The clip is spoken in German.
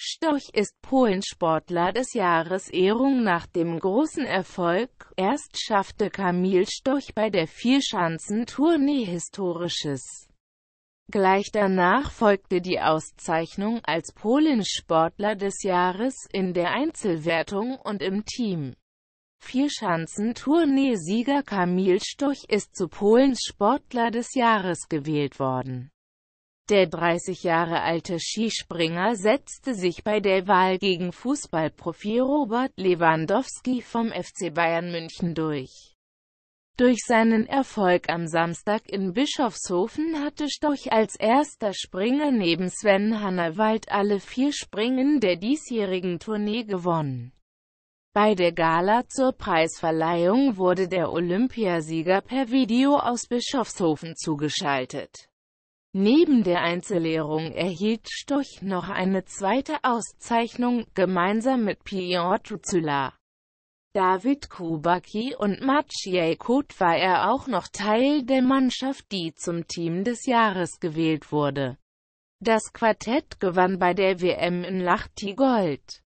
Storch ist Polensportler des Jahres Ehrung nach dem großen Erfolg. Erst schaffte Kamil Storch bei der Vierschanzentournee historisches. Gleich danach folgte die Auszeichnung als Polensportler des Jahres in der Einzelwertung und im Team. Vierschanzentournee-Sieger Kamil Storch ist zu Polens Sportler des Jahres gewählt worden. Der 30 Jahre alte Skispringer setzte sich bei der Wahl gegen Fußballprofi Robert Lewandowski vom FC Bayern München durch. Durch seinen Erfolg am Samstag in Bischofshofen hatte Stoch als erster Springer neben Sven Hannawald alle vier Springen der diesjährigen Tournee gewonnen. Bei der Gala zur Preisverleihung wurde der Olympiasieger per Video aus Bischofshofen zugeschaltet. Neben der Einzellehrung erhielt Stoch noch eine zweite Auszeichnung, gemeinsam mit Piotr Züller. David Kubacki und Maciej Kot war er auch noch Teil der Mannschaft, die zum Team des Jahres gewählt wurde. Das Quartett gewann bei der WM in Lahti Gold.